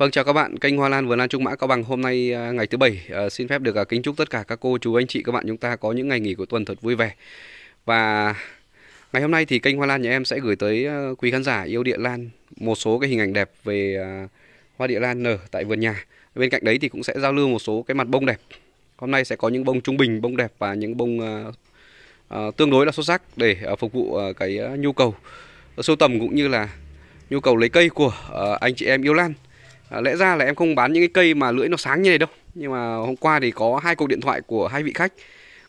Vâng chào các bạn, kênh Hoa Lan Vườn Lan Trung Mã Cao Bằng hôm nay à, ngày thứ bảy à, xin phép được à, kính chúc tất cả các cô chú anh chị các bạn chúng ta có những ngày nghỉ của tuần thật vui vẻ. Và ngày hôm nay thì kênh Hoa Lan nhà em sẽ gửi tới quý khán giả yêu địa lan một số cái hình ảnh đẹp về hoa địa lan nở tại vườn nhà. Bên cạnh đấy thì cũng sẽ giao lưu một số cái mặt bông đẹp. Hôm nay sẽ có những bông trung bình, bông đẹp và những bông tương đối là xuất sắc để phục vụ cái nhu cầu sưu tầm cũng như là nhu cầu lấy cây của anh chị em yêu lan à, lẽ ra là em không bán những cái cây mà lưỡi nó sáng như này đâu nhưng mà hôm qua thì có hai cuộc điện thoại của hai vị khách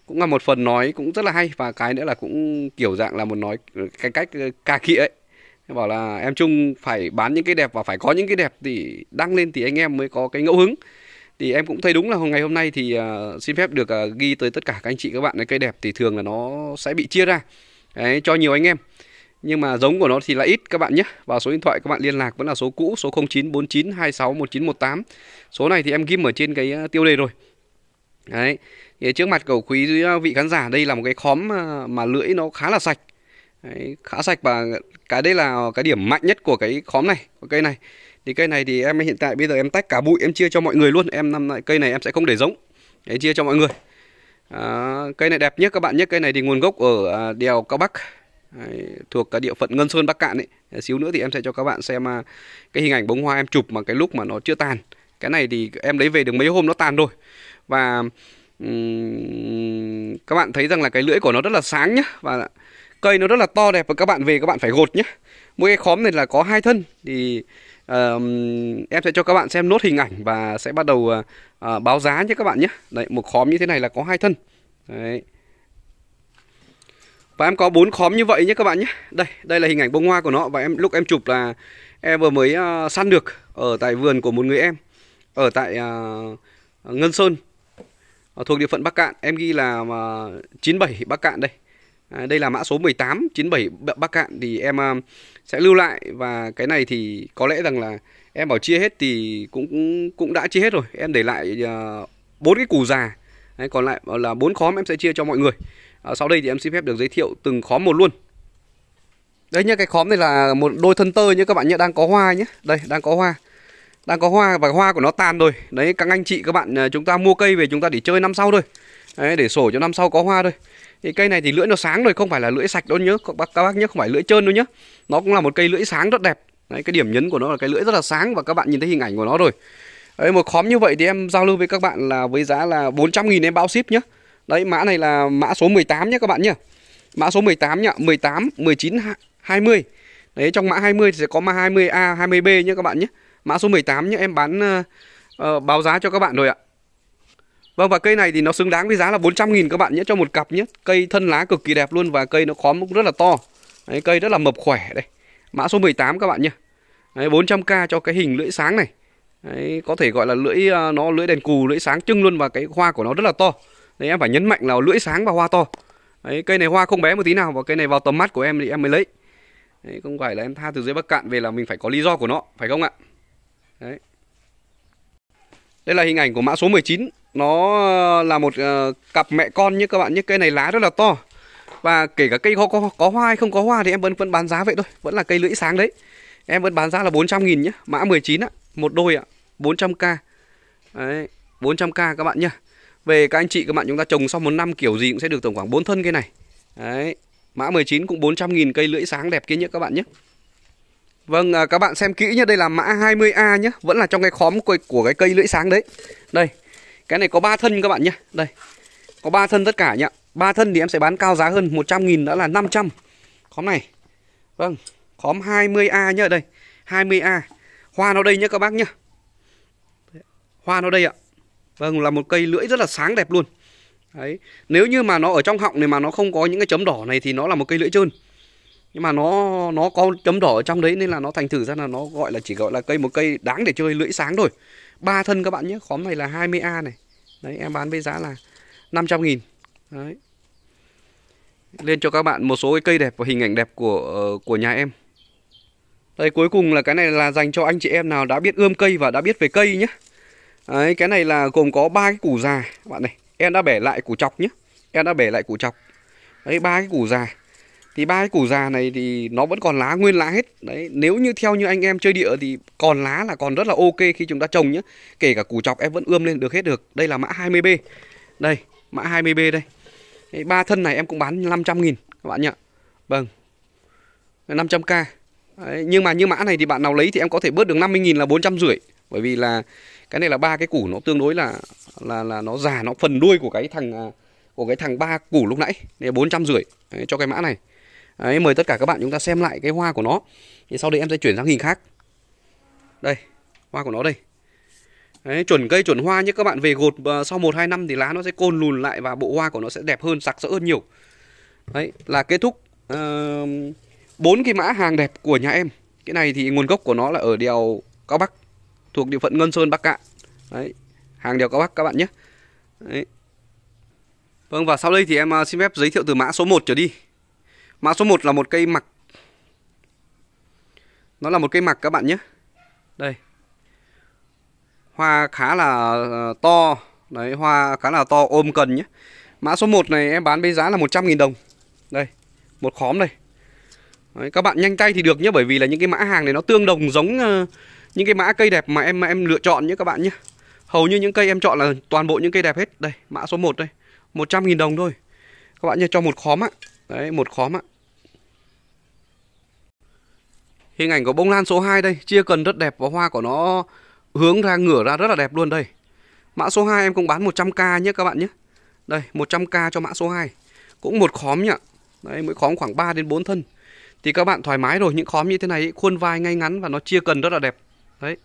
cũng là một phần nói cũng rất là hay và cái nữa là cũng kiểu dạng là một nói cái cách ờ, cà khịa ấy bảo là em Trung phải bán những cái đẹp và phải có những cái đẹp thì đăng lên thì anh em mới có cái ngẫu hứng thì em cũng thấy đúng là hôm ngày hôm nay thì ờ, xin phép được ờ, ghi tới tất cả các anh chị các bạn cái cây đẹp thì thường là nó sẽ bị chia ra đấy, cho nhiều anh em nhưng mà giống của nó thì là ít các bạn nhé và số điện thoại các bạn liên lạc vẫn là số cũ số 0949261918 số này thì em ghim ở trên cái ờ, tiêu đề rồi đấy thì trước mặt cầu quý ờ, vị khán giả đây là một cái khóm mà, ờ, mà lưỡi nó khá là sạch đấy, khá sạch và cái đây là cái điểm mạnh nhất của cái khóm này của cây này thì cây này thì em hiện tại bây giờ em tách cả bụi em chia cho mọi người luôn em năm lại cây này em sẽ không để giống để chia cho mọi người à, cây này đẹp nhất các bạn nhé cây này thì nguồn gốc ở đèo cao bắc Đấy, thuộc cả địa phận Ngân Sơn Bắc Cạn ấy. Xíu nữa thì em sẽ cho các bạn xem à, cái hình ảnh bông hoa em chụp mà cái lúc mà nó chưa tàn. Cái này thì em lấy về được mấy hôm nó tàn rồi. Và um, các bạn thấy rằng là cái lưỡi của nó rất là sáng nhá và cây nó rất là to đẹp và các bạn về các bạn phải gột nhá mỗi cái khóm này là có hai thân thì uh, em sẽ cho các bạn xem nốt hình ảnh và sẽ bắt đầu uh, báo giá nhé các bạn nhé đấy một khóm như thế này là có hai thân đấy và em có bốn khóm như vậy nhé các bạn nhé. Đây, đây là hình ảnh bông hoa của nó và em lúc em chụp là em vừa mới uh, săn được ở tại vườn của một người em ở tại uh, Ngân Sơn à, thuộc địa phận Bắc Cạn. Em ghi là uh, 97 Bắc Cạn đây. À, đây là mã số 18 97 Bắc Cạn thì em uh, sẽ lưu lại và cái này thì có lẽ rằng là em bảo chia hết thì cũng cũng, đã chia hết rồi. Em để lại bốn uh, cái củ già. Đấy, còn lại là bốn khóm em sẽ chia cho mọi người à, sau đây thì em xin phép được giới thiệu từng khóm một luôn đấy nhá cái khóm này là một đôi thân tơ nhá các bạn nhé đang có hoa nhá, đây đang có hoa đang có hoa và hoa của nó tàn rồi đấy các anh chị các bạn ờ, chúng ta mua cây về chúng ta để chơi năm sau thôi đấy, để sổ cho năm sau có hoa thôi thì cây này thì lưỡi nó sáng rồi không phải là lưỡi sạch đâu nhớ các bác các bác nhớ không phải lưỡi trơn đâu nhá, nó cũng là một cây lưỡi sáng rất đẹp đấy cái điểm nhấn của nó là cái lưỡi rất là sáng và các bạn nhìn thấy hình ảnh của nó rồi đấy, một khóm như vậy thì em giao lưu với các bạn là với giá là 400 000 em bao ship nhá. Đấy mã này là mã số 18 nhé các bạn nhé Mã số 18 nhá 18, 19, 20 Đấy trong mã 20 thì sẽ có mã 20A, 20B nhé các bạn nhé Mã số 18 nhé em bán uh, báo giá cho các bạn rồi ạ Vâng và cây này thì nó xứng đáng với giá là 400 nghìn các bạn nhé cho một cặp nhé Cây thân lá cực kỳ đẹp luôn và cây nó khóm cũng rất là to Đấy, Cây rất là mập khỏe đây Mã số 18 các bạn nhé Đấy, 400k cho cái hình lưỡi sáng này Đấy, có thể gọi là lưỡi ờ, nó lưỡi đèn cù lưỡi sáng trưng luôn và cái hoa của nó rất là to Đấy em phải nhấn mạnh là lưỡi sáng và hoa to. Đấy cây này hoa không bé một tí nào và cây này vào tầm mắt của em thì em mới lấy. Đấy không phải là em tha từ dưới Bắc Cạn về là mình phải có lý do của nó, phải không ạ? Đấy. Đây là hình ảnh của mã số 19. Nó ờ, là một uh, cặp mẹ con nhé các bạn nhé. Cây này lá rất là to. Và kể cả cây có, có, có hoa hay không có hoa thì em vẫn vẫn bán giá vậy thôi. Vẫn là cây lưỡi sáng đấy. Em vẫn bán giá là 400 nghìn nhé. Mã 19 á. Một đôi ạ. 400k. Đấy. 400k các bạn nhé. Về các anh chị các bạn chúng ta trồng sau một năm kiểu gì cũng sẽ được tổng khoảng 4 thân cây này. Đấy, mã 19 cũng 400.000 cây lưỡi sáng đẹp kia nhé các bạn nhé. Vâng, à, các bạn xem kỹ nhé, đây là mã 20A nhé, vẫn là trong cái khóm của cái cây lưỡi sáng đấy. Đây, cái này có 3 thân các bạn nhé, đây, có 3 thân tất cả nhá, 3 thân thì em sẽ bán cao giá hơn 100.000 đã là 500 Khóm này Vâng Khóm 20A nhá đây 20A Hoa nó đây nhé các bác nhá Hoa nó đây ạ Vâng, là một cây lưỡi rất là sáng đẹp luôn. Đấy, nếu như mà nó ở trong họng này mà nó không có những cái chấm đỏ này thì nó là một cây lưỡi trơn. Nhưng mà nó nó có chấm đỏ ở trong đấy nên là nó thành thử ra là nó gọi là chỉ gọi là cây một cây đáng để chơi lưỡi sáng thôi. Ba thân các bạn nhé, khóm này là 20A này. Đấy, em bán với giá là 500 nghìn Đấy. Lên cho các bạn một số cái cây đẹp và hình ảnh đẹp của ờ, của nhà em. Đây cuối cùng là cái này là dành cho anh chị em nào đã biết ươm cây và đã biết về cây nhé. Đấy, cái này là gồm có ba cái củ già bạn này em đã bẻ lại củ chọc nhé em đã bẻ lại củ chọc đấy ba cái củ già thì ba cái củ già này thì nó vẫn còn lá nguyên lá hết đấy nếu như theo như anh em chơi địa thì còn lá là còn rất là ok khi chúng ta trồng nhé kể cả củ chọc em vẫn ươm lên được hết được đây là mã 20b đây mã 20b đây ba thân này em cũng bán 500 nghìn các bạn nhỉ vâng 500k nhưng mà như mã này thì bạn nào lấy thì em có thể bớt được 50 nghìn là bốn trăm rưỡi, bởi vì là cái này là ba cái củ nó tương đối là là là nó già nó phần đuôi của cái thằng à, của cái thằng ba củ lúc nãy để bốn trăm rưỡi cho cái mã này Đấy, mời tất cả các bạn chúng ta xem lại cái hoa của nó thì sau đây em sẽ chuyển sang hình khác đây hoa của nó đây Đấy, chuẩn cây chuẩn hoa nhé các bạn về gột ờ, sau 1 2 năm thì lá nó sẽ côn lùn lại và bộ hoa của nó sẽ đẹp hơn sặc sỡ hơn nhiều. Đấy là kết thúc ờ, bốn uh, cái mã hàng đẹp của nhà em. Cái này thì nguồn gốc của nó là ở đèo Cao Bắc thuộc địa phận Ngân Sơn Bắc Cạn đấy hàng đều có bác các bạn nhé đấy. Vâng và sau đây thì em à, xin phép giới thiệu từ mã số 1 trở đi mã số 1 là một cây mặc nó là một cây mặc các bạn nhé đây hoa khá là à, to đấy hoa khá là to ôm cần nhé mã số 1 này em bán với giá là 100.000 đồng đây một khóm đây Đấy, các bạn nhanh tay thì được nhé bởi vì là những cái mã hàng này nó tương đồng giống à, những cái mã cây đẹp mà em mà em lựa chọn nhé các bạn nhé hầu như những cây em chọn là toàn bộ những cây đẹp hết đây mã số 1 đây 100.000 đồng thôi các bạn nhé cho một khóm ạ đấy một khóm ạ hình ảnh của bông lan số 2 đây chia cần rất đẹp và hoa của nó hướng ra ngửa ra rất là đẹp luôn đây mã số 2 em cũng bán 100k nhé các bạn nhé đây 100k cho mã số 2 cũng một khóm nhỉ đấy mỗi khóm khoảng 3 đến 4 thân thì các bạn thoải mái rồi những khóm như thế này khuôn vai ngay ngắn và nó chia cần rất là đẹp Đấy.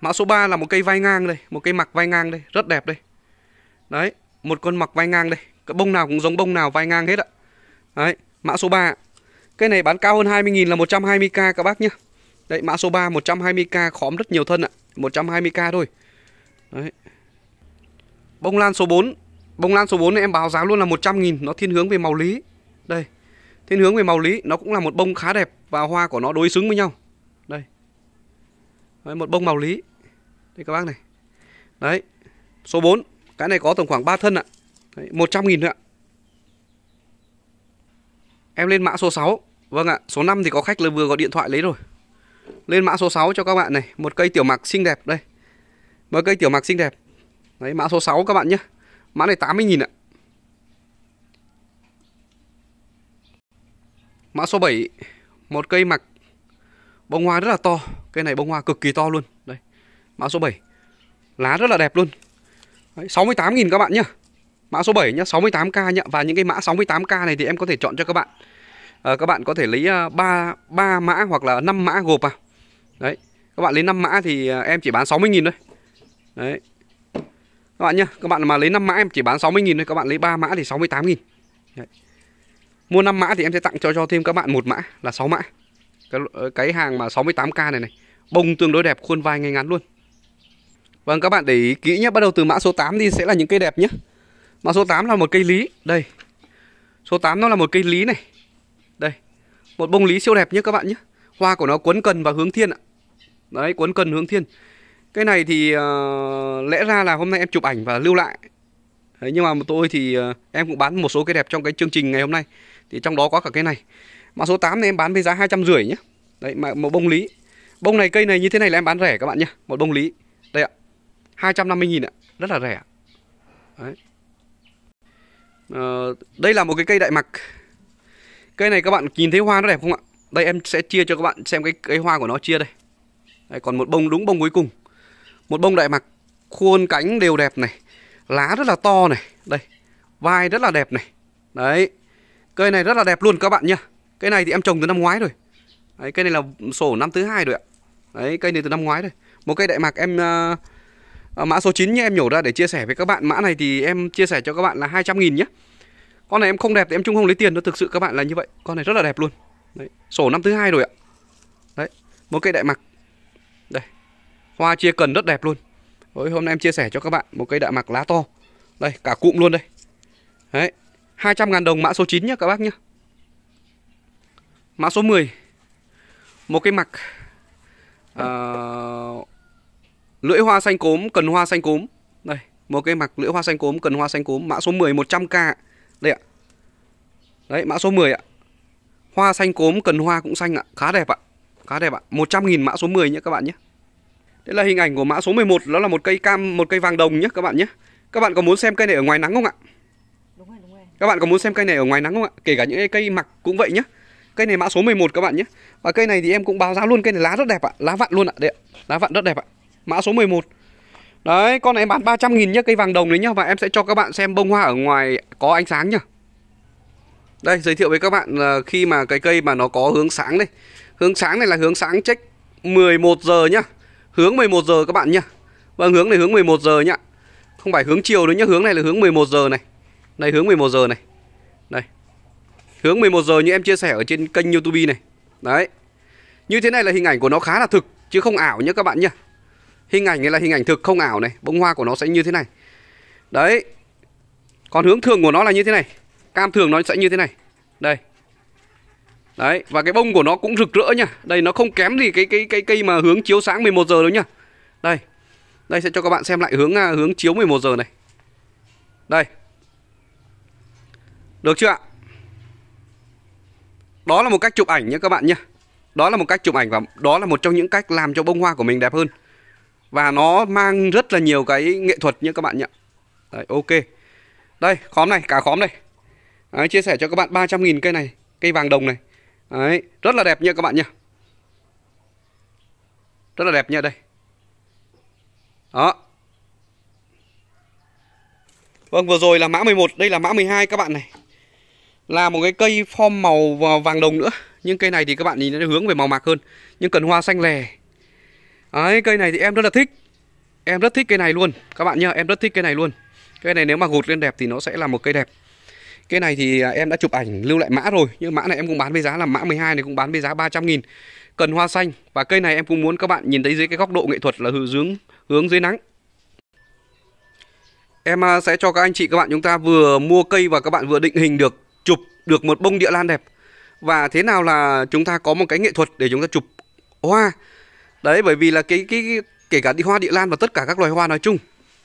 Mã số 3 là một cây vai ngang đây, một cây mặc vai ngang đây, rất đẹp đây. Đấy, một con mặc vai ngang đây. Cái bông nào cũng giống bông nào vai ngang hết ạ. Đấy, mã số 3. Cây này bán cao hơn 20 000 là 120k các bác nhá. Đấy, mã số 3 120k khóm rất nhiều thân ạ, 120k thôi. Đấy. Bông lan số 4, bông lan số 4 này em báo giá luôn là 100 000 nó thiên hướng về màu lý. Đây. Thiên hướng về màu lý, nó cũng là một bông khá đẹp và hoa của nó đối xứng với nhau. Đấy, một bông màu lý Đây các bác này Đấy Số 4 Cái này có tầm khoảng 3 thân ạ Đấy, 100 nghìn ạ Em lên mã số 6 Vâng ạ Số 5 thì có khách là vừa gọi điện thoại lấy rồi Lên mã số 6 cho các bạn này Một cây tiểu mạc xinh đẹp đây Một cây tiểu mạc xinh đẹp Đấy mã số 6 các bạn nhé Mã này 80 nghìn ạ Mã số 7 Một cây mạc Bông hoa rất là to Cây này bông hoa cực kỳ to luôn Đây Mã số 7 Lá rất là đẹp luôn 68.000 các bạn nhá Mã số 7 nhá 68k nhá Và những cái mã 68k này thì em có thể chọn cho các bạn à, Các bạn có thể lấy 3, ờ, 3 mã hoặc là 5 mã gộp à Đấy Các bạn lấy 5 mã thì ờ, em chỉ bán 60.000 thôi Đấy Các bạn nhá Các bạn mà lấy 5 mã em chỉ bán 60.000 thôi Các bạn lấy 3 mã thì 68.000 Đấy Mua 5 mã thì em sẽ tặng cho cho thêm các bạn một mã là 6 mã cái, cái hàng mà 68k này này bông tương đối đẹp khuôn vai ngay ngắn luôn Vâng các bạn để ý kỹ nhé Bắt đầu từ mã số 8 đi sẽ là những cây đẹp nhé Mã số 8 là một cây lý Đây Số 8 nó là một cây lý này Đây Một bông lý siêu đẹp nhé các bạn nhé Hoa của nó quấn cần và hướng thiên ạ Đấy quấn cần hướng thiên Cái này thì uh, lẽ ra là hôm nay em chụp ảnh và lưu lại Đấy, Nhưng mà tôi thì uh, em cũng bán một số cây đẹp trong cái chương trình ngày hôm nay Thì trong đó có cả cái này Mã số 8 này em bán với giá 250 nhé. Đấy mà một bông lý. Bông này cây này như thế này là em bán rẻ các bạn nhé Một bông lý. Đây ạ. 250 nghìn ạ. Rất là rẻ. Đấy. Ờ, đây là một cái cây đại mặc. Cây này các bạn nhìn thấy hoa nó đẹp không ạ? Đây em sẽ chia cho các bạn xem cái cây hoa của nó chia đây. Đấy, còn một bông đúng bông cuối cùng. Một bông đại mặc khuôn cánh đều đẹp này. Lá rất là to này. Đây. Vai rất là đẹp này. Đấy. Cây này rất là đẹp luôn các bạn nhá. Cây này thì em trồng từ năm ngoái rồi. Đấy, cây này là sổ năm thứ hai rồi ạ. Đấy, cây này từ năm ngoái rồi. Một cây đại mạc em uh, mã số 9 nhé em nhổ ra để chia sẻ với các bạn. Mã này thì em chia sẻ cho các bạn là 200 nghìn nhé. Con này em không đẹp thì em chung không lấy tiền nó thực sự các bạn là như vậy. Con này rất là đẹp luôn. Đấy, sổ năm thứ hai rồi ạ. Đấy, một cây đại mạc. Đây. Hoa chia cần rất đẹp luôn. Đấy, hôm nay em chia sẻ cho các bạn một cây đại mạc lá to. Đây, cả cụm luôn đây. Đấy, 200 ngàn đồng mã số 9 nhé các bác nhé. Mã số 10 Một cái mặt uh, Lưỡi hoa xanh cốm Cần hoa xanh cốm Đây Một cái mặt lưỡi hoa xanh cốm Cần hoa xanh cốm Mã số 10 100k Đây ạ Đấy mã số 10 ạ Hoa xanh cốm cần hoa cũng xanh ạ Khá đẹp ạ Khá đẹp ạ 100.000 mã số 10 nhé các bạn nhé Đây là hình ảnh của mã số 11 Đó là một cây cam Một cây vàng đồng nhé các bạn nhé Các bạn có muốn xem cây này ở ngoài nắng không ạ? Đúng rồi, đúng rồi. Các bạn có muốn xem cây này ở ngoài nắng không ạ? Kể cả những cây mặc cũng vậy nhé Cây này mã số 11 các bạn nhé. Và cây này thì em cũng báo giá luôn, cây này lá rất đẹp ạ, lá vạn luôn ạ, đấy ạ. Lá vạn rất đẹp ạ. Mã số 11. Đấy, con này em bán 300 nghìn nhá, cây vàng đồng đấy nhá và em sẽ cho các bạn xem bông hoa ở ngoài có ánh sáng nhá. Đây, giới thiệu với các bạn khi mà cái cây mà nó có hướng sáng đây. Hướng sáng này là hướng sáng check 11 giờ nhá. Hướng 11 giờ các bạn nhá. Vâng, hướng này hướng 11 giờ nhá. Không phải hướng chiều nữa nhá, hướng này là hướng 11 giờ này. này hướng 11 giờ này. Đây, Hướng 11 giờ như em chia sẻ ở trên kênh YouTube này. Đấy. Như thế này là hình ảnh của nó khá là thực chứ không ảo nhá các bạn nhá Hình ảnh này là hình ảnh thực không ảo này, bông hoa của nó sẽ như thế này. Đấy. Còn hướng thường của nó là như thế này. Cam thường nó sẽ như thế này. Đây. Đấy, và cái bông của nó cũng rực rỡ nhá. Đây nó không kém gì cái cái cái cây mà hướng chiếu sáng 11 giờ đâu nhá. Đây. Đây sẽ cho các bạn xem lại hướng à, hướng chiếu 11 giờ này. Đây. Được chưa ạ? Đó là một cách chụp ảnh nhé các bạn nhé. Đó là một cách chụp ảnh và đó là một trong những cách làm cho bông hoa của mình đẹp hơn. Và nó mang rất là nhiều cái nghệ thuật nhé các bạn nhé. Đấy, ok. Đây, khóm này, cả khóm đây. Đấy, chia sẻ cho các bạn 300.000 cây này, cây vàng đồng này. Đấy, rất là đẹp nha các bạn nha. Rất là đẹp nha đây. Đó. Vâng, vừa rồi là mã 11, đây là mã 12 các bạn này là một cái cây form màu vàng đồng nữa nhưng cây này thì các bạn nhìn nó hướng về màu mạc hơn nhưng cần hoa xanh lè Đấy, cây này thì em rất là thích Em rất thích cây này luôn Các bạn nhá, em rất thích cây này luôn Cây này nếu mà gột lên đẹp thì nó sẽ là một cây đẹp Cây này thì à, em đã chụp ảnh lưu lại mã rồi Nhưng mã này em cũng bán với giá là mã 12 này cũng bán với giá 300 nghìn Cần hoa xanh Và cây này em cũng muốn các bạn nhìn thấy dưới cái góc độ nghệ thuật là hướng, hướng dưới nắng Em à, sẽ cho các anh chị các bạn chúng ta vừa mua cây và các bạn vừa định hình được được một bông địa lan đẹp và thế nào là chúng ta có một cái nghệ thuật để chúng ta chụp hoa đấy bởi vì là cái cái kể cả đi hoa địa lan và tất cả các loài hoa nói chung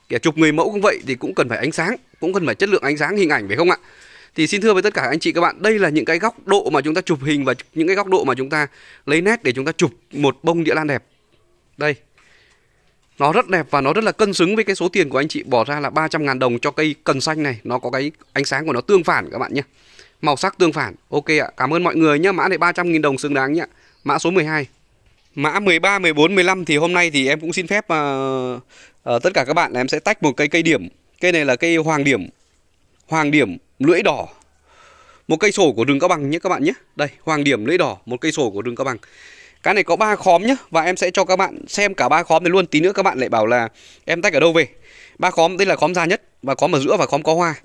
kể chụp người mẫu cũng vậy thì cũng cần phải ánh sáng cũng cần phải chất lượng ánh sáng hình ảnh phải không ạ thì xin thưa với tất cả anh chị các bạn đây là những cái góc độ mà chúng ta chụp hình và những cái góc độ mà chúng ta lấy nét để chúng ta chụp một bông địa lan đẹp đây nó rất đẹp và nó rất là cân xứng với cái số tiền của anh chị bỏ ra là 300.000 đồng cho cây cần xanh này nó có cái ánh sáng của nó tương phản các bạn nhé màu sắc tương phản. Ok ạ, cảm ơn mọi người nhé. Mã này 300.000 đồng xứng đáng nhé. Mã số 12. Mã 13, 14, 15 thì hôm nay thì em cũng xin phép uh, uh, tất cả các bạn là em sẽ tách một cây cây điểm. Cây này là cây hoàng điểm. Hoàng điểm lưỡi đỏ. Một cây sổ của rừng Cao Bằng nhé các bạn nhé. Đây, hoàng điểm lưỡi đỏ, một cây sổ của rừng Cao Bằng. Cái này có ba khóm nhé và em sẽ cho các bạn xem cả ba khóm này luôn. Tí nữa các bạn lại bảo là em tách ở đâu về. Ba khóm đây là khóm già nhất và khóm ở giữa và khóm có hoa.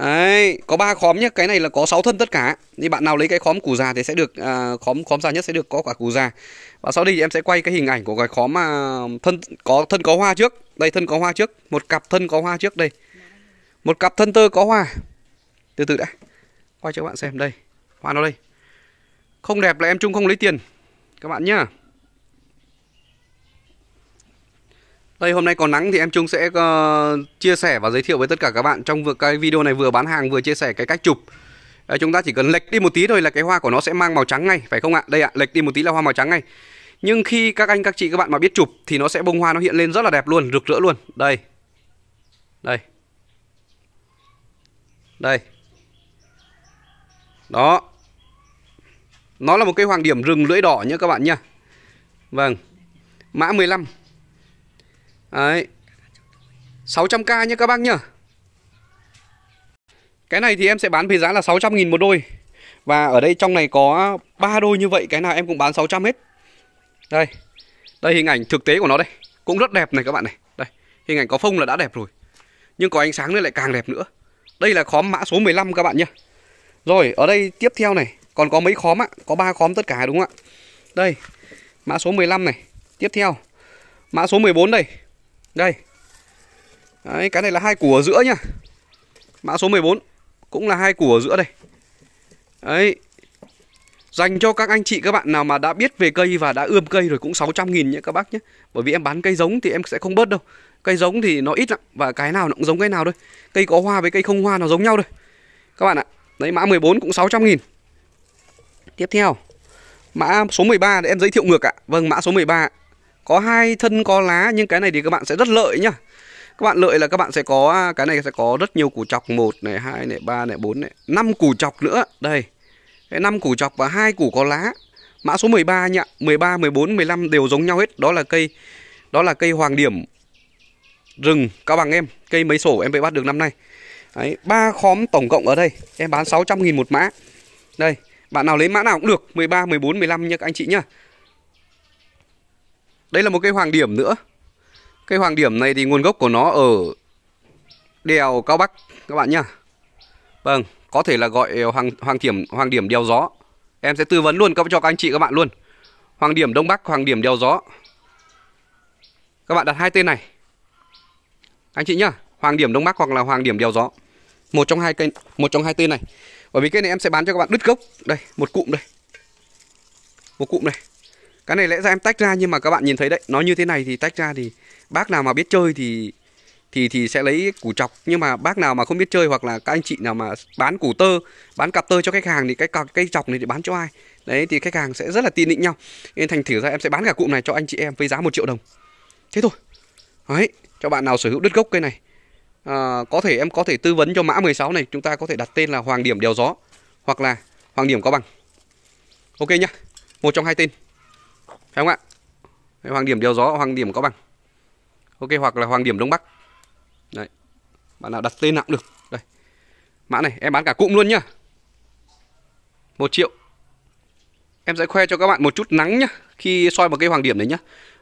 Đấy, có ba khóm nhé, cái này là có 6 thân tất cả. Thì bạn nào lấy cái khóm củ già thì sẽ được à, khóm khóm già nhất sẽ được có quả củ già. Và sau đây thì em sẽ quay cái hình ảnh của cái khóm mà thân có thân có hoa trước. Đây thân có hoa trước, một cặp thân có hoa trước đây. Một cặp thân tơ có hoa. Từ từ đã. Quay cho các bạn xem đây. Hoa nó đây. Không đẹp là em trung không lấy tiền. Các bạn nhá. Đây hôm nay còn nắng thì em Trung sẽ uh, chia sẻ và giới thiệu với tất cả các bạn trong vừa cái video này vừa bán hàng vừa chia sẻ cái cách chụp. Đấy, ờ, chúng ta chỉ cần lệch đi một tí thôi là cái hoa của nó sẽ mang màu trắng ngay phải không ạ? Đây ạ, lệch đi một tí là hoa màu trắng ngay. Nhưng khi các anh các chị các bạn mà biết chụp thì nó sẽ bông hoa nó hiện lên rất là đẹp luôn, rực rỡ luôn. Đây. Đây. Đây. Đó. Nó là một cây hoàng điểm rừng lưỡi đỏ nhé các bạn nhá. Vâng. Mã 15 Đấy 600k nhé các bác nhá Cái này thì em sẽ bán với giá là 600.000 một đôi Và ở đây trong này có ba đôi như vậy Cái nào em cũng bán 600 hết Đây Đây hình ảnh thực tế của nó đây Cũng rất đẹp này các bạn này Đây Hình ảnh có phông là đã đẹp rồi Nhưng có ánh sáng nữa lại càng đẹp nữa Đây là khóm mã số 15 các bạn nhá Rồi ở đây tiếp theo này Còn có mấy khóm ạ Có ba khóm tất cả đúng không ạ Đây Mã số 15 này Tiếp theo Mã số 14 đây đây Đấy, cái này là hai củ ở giữa nhá Mã số 14 Cũng là hai củ ở giữa đây Đấy Dành cho các anh chị các bạn nào mà đã biết về cây và đã ươm cây rồi cũng 600 nghìn nhé các bác nhé Bởi vì em bán cây giống thì em sẽ không bớt đâu Cây giống thì nó ít lắm và cái nào nó cũng giống cái nào thôi Cây có hoa với cây không hoa nó giống nhau thôi Các bạn ạ Đấy mã 14 cũng 600 nghìn Tiếp theo Mã số 13 để em giới thiệu ngược ạ Vâng mã số 13 có hai thân có lá nhưng cái này thì các bạn sẽ rất lợi nhá các bạn lợi là các bạn sẽ có à, cái này sẽ có rất nhiều củ chọc một này hai này ba này bốn này năm củ chọc nữa đây cái năm củ chọc và hai củ có lá mã số 13 nhá bốn mười 15 đều giống nhau hết đó là cây đó là cây hoàng điểm rừng cao bằng em cây mấy sổ em về bắt được năm nay Đấy, ba khóm tổng cộng ở đây Em bán 600 nghìn một mã Đây, bạn nào lấy mã nào cũng được 13, 14, 15 nha các anh chị nhá đây là một cây hoàng điểm nữa Cây hoàng điểm này thì nguồn gốc của nó ở đèo Cao Bắc các bạn nhá Vâng, có thể là gọi hoàng, hoàng điểm hoàng điểm đèo gió Em sẽ tư vấn luôn các, cho các anh chị các bạn luôn Hoàng điểm Đông Bắc, hoàng điểm đèo gió Các bạn đặt hai tên này Anh chị nhá, hoàng điểm Đông Bắc hoặc là hoàng điểm đèo gió Một trong hai cây, một trong hai tên này Bởi vì cái này em sẽ bán cho các bạn đứt gốc Đây, một cụm đây Một cụm này cái này lẽ ra em tách ra nhưng mà các bạn nhìn thấy đấy, nó như thế này thì tách ra thì bác nào mà biết chơi thì thì thì sẽ lấy củ chọc nhưng mà bác nào mà không biết chơi hoặc là các anh chị nào mà bán củ tơ bán cặp tơ cho khách hàng thì cái cây chọc này thì bán cho ai đấy thì khách hàng sẽ rất là tin định nhau nên thành thử ra em sẽ bán cả cụm này cho anh chị em với giá một triệu đồng thế thôi đấy cho bạn nào sở hữu đất gốc cây này à, có thể em có thể tư vấn cho mã 16 này chúng ta có thể đặt tên là hoàng điểm đèo gió hoặc là hoàng điểm có bằng ok nhá một trong hai tên phải không ạ hoàng điểm đeo gió hoàng điểm có bằng ok hoặc là hoàng điểm đông bắc đấy bạn nào đặt tên nào được đây mã này em bán cả cụm luôn nhá một triệu em sẽ khoe cho các bạn một chút nắng nhá khi soi vào cây hoàng điểm này nhá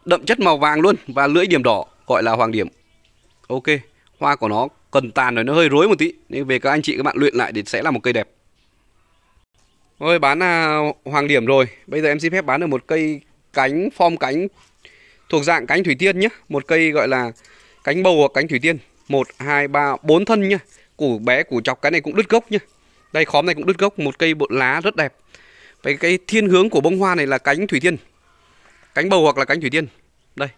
đậm chất màu vàng luôn và lưỡi điểm đỏ gọi là hoàng điểm ok hoa của nó cần tàn rồi nó hơi rối một tí nên về các anh chị các bạn luyện lại thì sẽ là một cây đẹp Ôi bán à, hoàng điểm rồi Bây giờ em xin phép bán được một cây cánh form cánh thuộc dạng cánh thủy tiên nhé một cây gọi là cánh bầu hoặc cánh thủy tiên một hai ba bốn thân nhá củ bé củ chọc cái này cũng đứt gốc nhá đây khóm này cũng đứt gốc một cây bộ lá rất đẹp cái cái thiên hướng của bông hoa này là cánh thủy tiên cánh bầu hoặc là cánh thủy tiên đây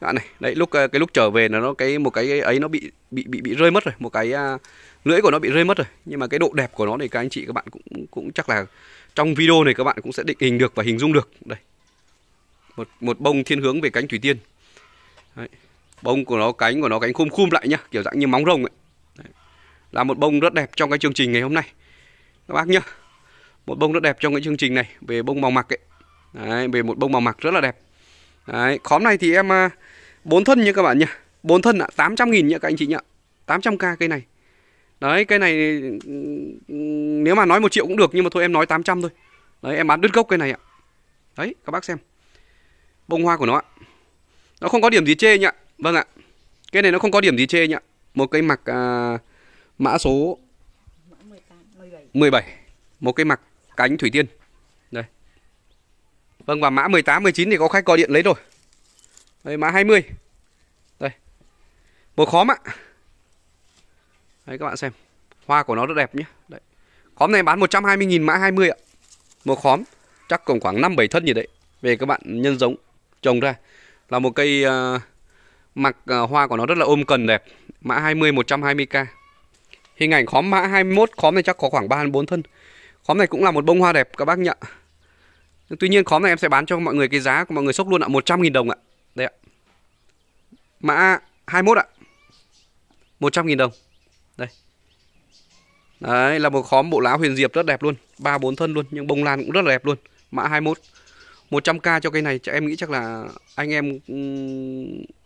bạn này đấy lúc cái lúc trở về là nó cái một cái ấy nó bị bị bị bị rơi mất rồi một cái uh, lưỡi của nó bị rơi mất rồi nhưng mà cái độ đẹp của nó thì các anh chị các bạn cũng cũng chắc là trong video này các bạn cũng sẽ định hình được và hình dung được đây một một bông thiên hướng về cánh thủy tiên Đấy. bông của nó cánh của nó cánh khum khum lại nhá kiểu dạng như móng rồng ấy Đấy. là một bông rất đẹp trong cái chương trình ngày hôm nay các bác nhá một bông rất đẹp trong cái chương trình này về bông màu mặc ấy Đấy, về một bông màu mặc rất là đẹp Đấy, khóm này thì em à, bốn thân nhá các bạn nhá bốn thân ạ à, 800 nghìn nhá các anh chị nhá 800k cây này Đấy cây này nếu mà nói một triệu cũng được nhưng mà thôi em nói 800 thôi Đấy em bán đứt gốc cây này ạ Đấy các bác xem bông hoa của nó ạ. Nó không có điểm gì chê anh ạ. Vâng ạ. Cái này nó không có điểm gì chê anh ạ. Một cây mặc à, mã số 17. Một cây mặc cánh thủy tiên. Đây. Vâng và mã 18 19 thì có khách gọi điện lấy rồi. Đây mã 20. Đây. Một khóm ạ. Đấy các bạn xem. Hoa của nó rất đẹp nhé. Đấy. Khóm này bán 120 000 mã 20 ạ. Một khóm chắc còn khoảng 5 7 thân gì đấy. Về các bạn nhân giống trồng ra là một cây uh, mặc uh, hoa của nó rất là ôm cần đẹp mã 20 120k hình ảnh khóm mã 21 khóm này chắc có khoảng 34 thân khóm này cũng là một bông hoa đẹp các bác nhận tuy nhiên khóm này em sẽ bán cho mọi người cái giá của mọi người sốc luôn ạ 100.000 đồng ạ đây ạ mã 21 ạ 100.000 đồng đây Đấy là một khóm bộ lá huyền diệp rất đẹp luôn 3 4 thân luôn nhưng bông lan cũng rất là đẹp luôn mã 21 100k cho cây này em nghĩ chắc là anh em ừ,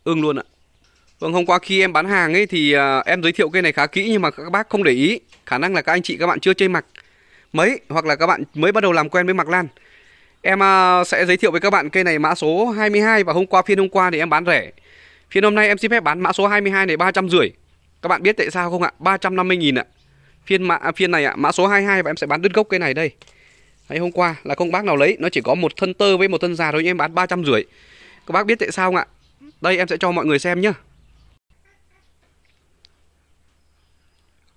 ưng luôn ạ. Vâng hôm qua khi em bán hàng ấy thì à, em giới thiệu cây này khá kỹ nhưng mà các bác không để ý, khả năng là các anh chị các bạn chưa chơi mặc mấy hoặc là các bạn mới bắt đầu làm quen với mặc lan. Em à, sẽ giới thiệu với các bạn cây này mã số 22 và hôm qua phiên hôm qua thì em bán rẻ. Phiên hôm nay em xin phép bán mã số 22 này 350. Các bạn biết tại sao không ạ? 350 000 ạ. Phiên mã phiên này ạ, mã số 22 và em sẽ bán đứt gốc cây này đây. Đấy, hôm qua là không bác nào lấy Nó chỉ có một thân tơ với một thân già thôi nhưng em bán 350 Các bác biết tại sao không ạ Đây em sẽ cho mọi người xem nhá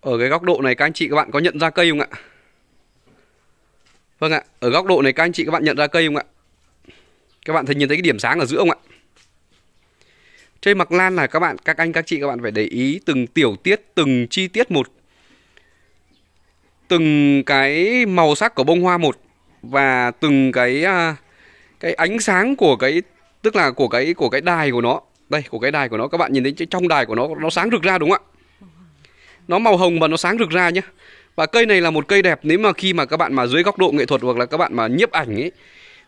Ở cái góc độ này các anh chị các bạn có nhận ra cây không ạ Vâng ạ Ở góc độ này các anh chị các bạn nhận ra cây không ạ Các bạn thấy nhìn thấy cái điểm sáng ở giữa không ạ Chơi mặc lan là các bạn Các anh các chị các bạn phải để ý Từng tiểu tiết từng chi tiết một từng cái màu sắc của bông hoa một và từng cái à, cái ánh sáng của cái tức là của cái của cái đài của nó đây của cái đài của nó các bạn nhìn thấy trong đài của nó nó sáng rực ra đúng không ạ nó màu hồng và nó sáng rực ra nhé và cây này là một cây đẹp nếu mà khi mà các bạn mà dưới góc độ nghệ thuật hoặc là các bạn mà nhiếp ảnh ấy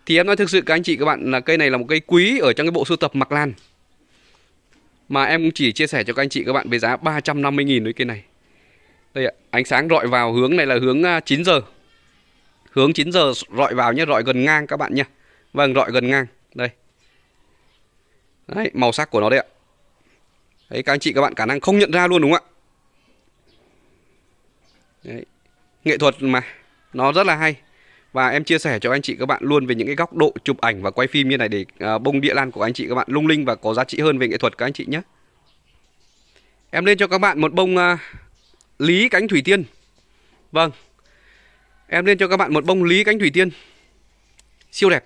thì em nói thực sự các anh chị các bạn là cây này là một cây quý ở trong cái bộ sưu tập Mạc Lan mà em cũng chỉ chia sẻ cho các anh chị các bạn với giá 350.000 đối cây này đây ạ, ánh sáng rọi vào hướng này là hướng 9 à, giờ hướng 9 giờ rọi vào nhé rọi gần ngang các bạn nhé vâng rọi gần ngang đây đấy màu sắc của nó đây ạ đấy các anh chị các bạn khả năng không nhận ra luôn đúng không ạ đấy. nghệ thuật mà nó rất là hay và em chia sẻ cho anh chị các bạn luôn về những cái góc độ chụp ảnh và quay phim như này để à, bông địa lan của anh chị các bạn lung linh và có giá trị hơn về nghệ thuật các anh chị nhé em lên cho các bạn một bông à, lý cánh thủy tiên Vâng Em lên cho các bạn một bông lý cánh thủy tiên Siêu đẹp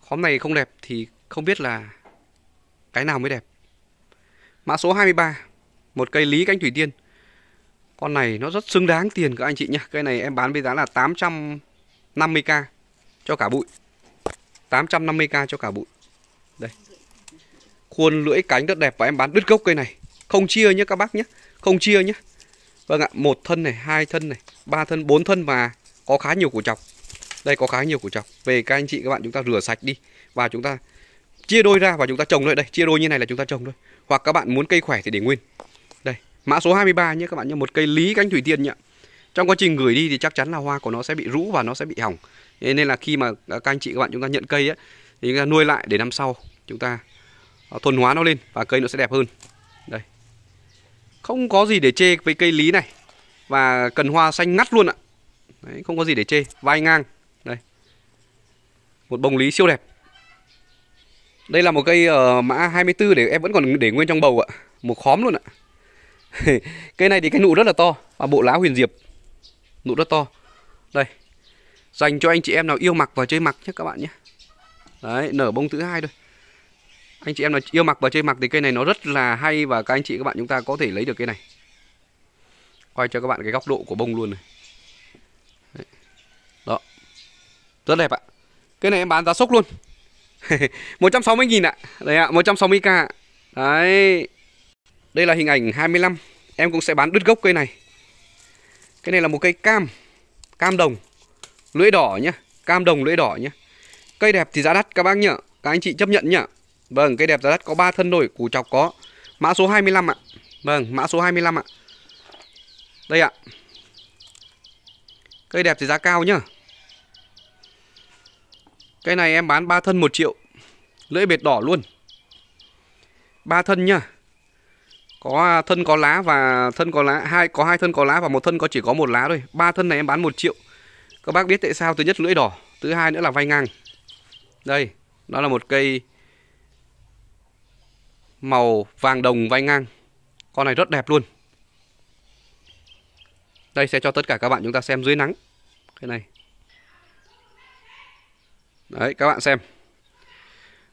Khóm này không đẹp thì không biết là Cái nào mới đẹp Mã số 23 Một cây lý cánh thủy tiên Con này nó rất xứng đáng tiền các anh chị nhé Cây này em bán với giá là 850k Cho cả bụi 850k cho cả bụi Đây Khuôn lưỡi cánh rất đẹp và em bán đứt gốc cây này Không chia nhé các bác nhé không chia nhé vâng ạ một thân này hai thân này ba thân bốn thân và có khá nhiều củ chọc đây có khá nhiều củ chọc về các anh chị các bạn chúng ta rửa sạch đi và chúng ta chia đôi ra và chúng ta trồng lại đây chia đôi như này là chúng ta trồng thôi hoặc các bạn muốn cây khỏe thì để nguyên đây mã số 23 nhé các bạn nhé một cây lý cánh thủy tiên nhé trong quá trình gửi đi thì chắc chắn là hoa của nó sẽ bị rũ và nó sẽ bị hỏng nên là khi mà các anh chị các bạn chúng ta nhận cây ấy, thì chúng ta nuôi lại để năm sau chúng ta à, thuần hóa nó lên và cây nó sẽ đẹp hơn không có gì để chê với cây lý này Và cần hoa xanh ngắt luôn ạ Đấy, Không có gì để chê Vai ngang Đây Một bông lý siêu đẹp Đây là một cây ở ờ, uh, mã 24 để em vẫn còn để nguyên trong bầu ạ Một khóm luôn ạ Cây này thì cái nụ rất là to Và bộ lá huyền diệp Nụ rất to Đây Dành cho anh chị em nào yêu mặc và chơi mặc nhé các bạn nhé Đấy nở bông thứ hai thôi anh chị em nào yêu mặc và chơi mặc thì cây này nó rất là hay và các anh chị các bạn chúng ta có thể lấy được cây này quay cho các bạn cái góc độ của bông luôn này đó rất đẹp ạ cái này em bán giá sốc luôn 160 nghìn ạ Đấy ạ 160k ạ. Đấy Đây là hình ảnh 25 Em cũng sẽ bán đứt gốc cây này Cái này là một cây cam Cam đồng Lưỡi đỏ nhá Cam đồng lưỡi đỏ nhá Cây đẹp thì giá đắt các bác nhá Các anh chị chấp nhận nhá Vâng, cây đẹp giá đất có 3 thân nổi, củ chọc có. Mã số 25 ạ. Vâng, mã số 25 ạ. Đây ạ. Cây đẹp thì giá cao nhá. Cây này em bán 3 thân 1 triệu. Lưỡi bệt đỏ luôn. 3 thân nhá. Có à, thân có lá và thân có lá hai có hai thân có lá và một thân có chỉ có một lá thôi. Ba thân này em bán 1 triệu. Các bác biết tại sao thứ nhất lưỡi đỏ, thứ hai nữa là vai ngang. Đây, đó là một cây màu vàng đồng vai ngang. Con này rất đẹp luôn. Đây sẽ cho tất cả các bạn chúng ta xem dưới nắng. Cái này. Đấy các bạn xem.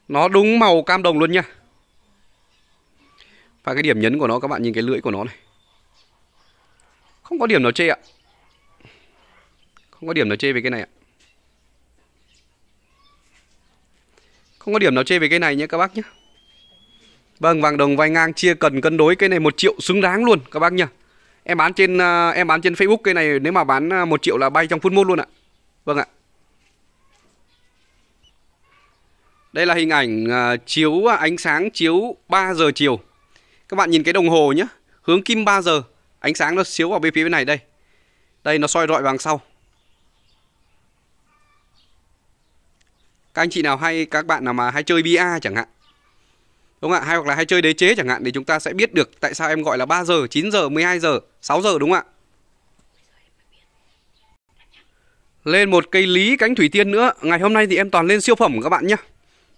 Nó đúng màu cam đồng luôn nha. Và cái điểm nhấn của nó các bạn nhìn cái lưỡi của nó này. Không có điểm nào chê ạ. Không có điểm nào chê về cái này ạ. Không có điểm nào chê về cái này nhé các bác nhé. Vâng, vàng đồng vai ngang chia cần cân đối cái này một triệu xứng đáng luôn các bác nhá. Em bán trên à, em bán trên Facebook cái này nếu mà bán à, một triệu là bay trong phút mốt luôn ạ. Vâng ạ. Đây là hình ảnh à, chiếu ánh sáng chiếu 3 giờ chiều. Các bạn nhìn cái đồng hồ nhé, hướng kim 3 giờ, ánh sáng nó chiếu vào bên phía bên này đây. Đây nó soi rọi vàng sau. Các anh chị nào hay các bạn nào mà hay chơi bia chẳng hạn Đúng không ạ? Hay hoặc là hay chơi đế chế chẳng hạn để chúng ta sẽ biết được tại sao em gọi là 3 giờ, 9 giờ, 12 giờ, 6 giờ đúng không ạ? Lên một cây lý cánh thủy tiên nữa. Ngày hôm nay thì em toàn lên siêu phẩm các bạn nhá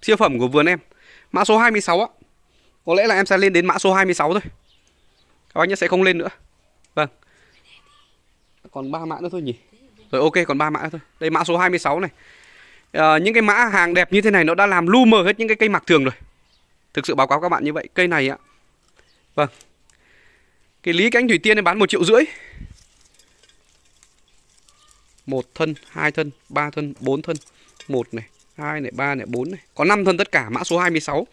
Siêu phẩm của vườn em. Mã số 26 á. Có lẽ là em sẽ lên đến mã số 26 thôi. Các bác nhé sẽ không lên nữa. Vâng. Còn 3 mã nữa thôi nhỉ. Rồi ok còn 3 mã thôi. Đây mã số 26 này. À, những cái mã hàng đẹp như thế này nó đã làm lu mờ hết những cái cây mặc thường rồi. Thực sự báo cáo các bạn như vậy, cây này ạ. Vâng. Cái lý cánh thủy tiên này bán một triệu rưỡi. một thân, hai thân, ba thân, bốn thân, một này, hai này, ba này, bốn này, có năm thân tất cả, mã số 26.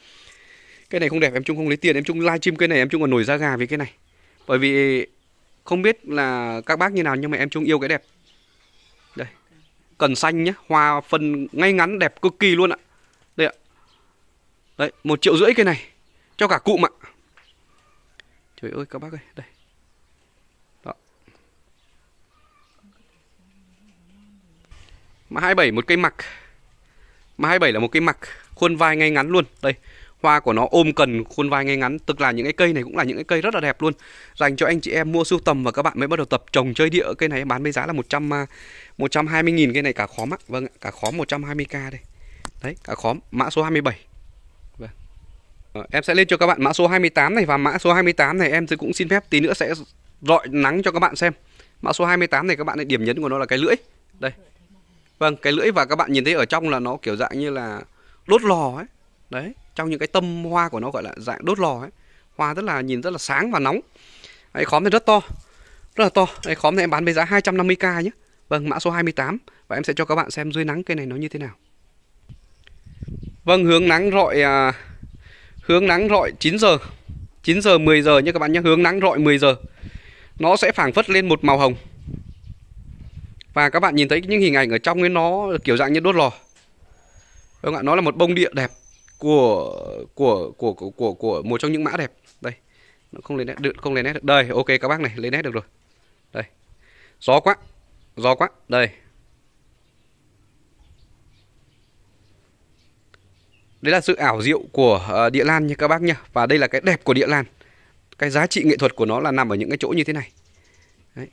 Cái này không đẹp, em Trung không lấy tiền, em Trung livestream cây này em Trung còn nổi da gà vì cái này. Bởi vì không biết là các bác như nào nhưng mà em Trung yêu cái đẹp. Đây. Cần xanh nhá, hoa phân ngay ngắn đẹp cực kỳ luôn ạ. Đấy, một triệu rưỡi cây này cho cả cụm ạ. Trời ơi các bác ơi, đây. Đó. Mã 27 một cây mặc. Mã 27 là một cây mặc khuôn vai ngay ngắn luôn. Đây, hoa của nó ôm cần khuôn vai ngay ngắn, tức là những cái cây này cũng là những cái cây rất là đẹp luôn. Dành cho anh chị em mua sưu tầm và các bạn mới bắt đầu tập trồng chơi địa, cây này bán với giá là 100 120 000 cây này cả khóm ạ. Vâng ạ, cả khóm 120k đây. Đấy, cả khóm, mã số 27. Ờ, em sẽ lên cho các bạn mã số 28 này và mã số 28 này em cũng xin phép tí nữa sẽ rọi nắng cho các bạn xem. Mã số 28 này các bạn điểm nhấn của nó là cái lưỡi. Đây. Vâng, cái lưỡi và các bạn nhìn thấy ở trong là nó kiểu dạng như là đốt lò ấy. Đấy, trong những cái tâm hoa của nó gọi là dạng đốt lò ấy. Hoa rất là nhìn rất là sáng và nóng. Đấy, khóm này rất to. Rất là to. Đấy, khóm này em bán với giá 250k nhé. Vâng, mã số 28 và em sẽ cho các bạn xem dưới nắng cây này nó như thế nào. Vâng, hướng nắng rọi à hướng nắng rọi 9 giờ 9 giờ 10 giờ nhé các bạn nhé hướng nắng rọi 10 giờ nó sẽ phảng phất lên một màu hồng và các bạn nhìn thấy những hình ảnh ở trong ấy nó kiểu dạng như đốt lò đúng vâng không ạ nó là một bông địa đẹp của của của của của, của một trong những mã đẹp đây nó không lên nét được không lên nét được đây ok các bác này lên nét được rồi đây gió quá gió quá đây đấy là sự ảo diệu của ờ, địa lan nha các bác nha và đây là cái đẹp của địa lan cái giá trị nghệ thuật của nó là nằm ở những cái chỗ như thế này đấy.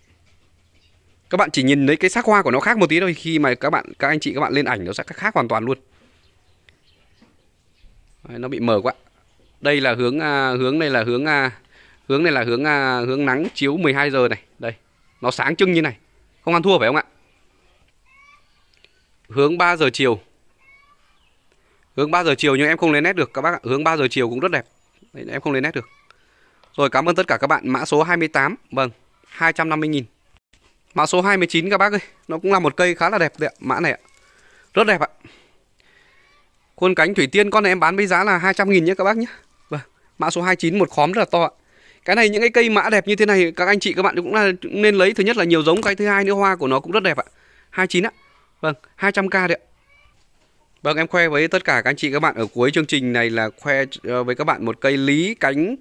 các bạn chỉ nhìn thấy cái sắc hoa của nó khác một tí thôi khi mà các bạn các anh chị các bạn lên ảnh nó sẽ khác hoàn toàn luôn đấy, nó bị mờ quá đây là hướng à, hướng này là hướng à, hướng này là hướng à, hướng nắng chiếu 12 giờ này đây nó sáng trưng như này không ăn thua phải không ạ hướng 3 giờ chiều Hướng 3 giờ chiều nhưng em không lên nét được các bác ạ. Hướng 3 giờ chiều cũng rất đẹp. Đấy, em không lên nét được. Rồi cảm ơn tất cả các bạn. Mã số 28. Vâng. 250 000 Mã số 29 các bác ơi. Nó cũng là một cây khá là đẹp đấy ạ. Mã này ạ. Rất đẹp ạ. Khuôn cánh thủy tiên con này em bán với giá là 200 000 nhé các bác nhé. Vâng. Mã số 29 một khóm rất là to ạ. Cái này những cái cây mã đẹp như thế này các anh chị các bạn cũng là cũng nên lấy thứ nhất là nhiều giống cái thứ hai nữa hoa của nó cũng rất đẹp ạ. 29 ạ. Vâng, 200k đấy ạ. Vâng, em khoe với tất cả các anh chị các bạn ở cuối chương trình này là khoe ờ, với các bạn một cây lý cánh.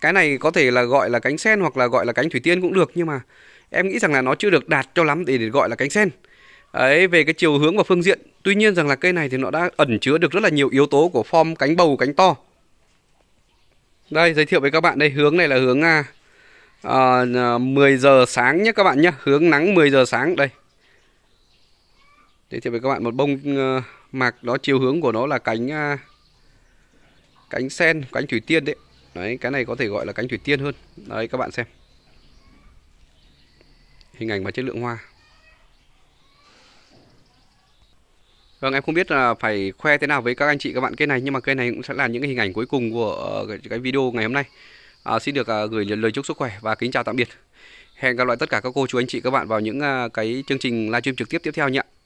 Cái này có thể là gọi là cánh sen hoặc là gọi là cánh thủy tiên cũng được nhưng mà em nghĩ rằng là nó chưa được đạt cho lắm để, để gọi là cánh sen. Ấy về cái chiều hướng và phương diện. Tuy nhiên rằng là cây này thì nó đã ẩn chứa được rất là nhiều yếu tố của form cánh bầu cánh to. Đây giới thiệu với các bạn đây, hướng này là hướng à, à, ờ, 10 ờ, giờ sáng nhé các bạn nhé, hướng nắng 10 giờ sáng đây. Giới thiệu với các bạn một bông uh, mạc đó chiều hướng của nó là cánh à, cánh sen cánh thủy tiên đấy đấy cái này có thể gọi là cánh thủy tiên hơn đấy các bạn xem hình ảnh và chất lượng hoa Vâng em không biết là phải khoe thế nào với các anh chị các bạn cây này nhưng mà cây này cũng sẽ là những cái hình ảnh cuối cùng của ờ, cái video ngày hôm nay. À, xin được à, gửi lời chúc sức khỏe và kính chào tạm biệt. Hẹn gặp lại tất cả các cô chú anh chị các bạn vào những à, cái chương trình livestream trực tiếp tiếp theo nhé.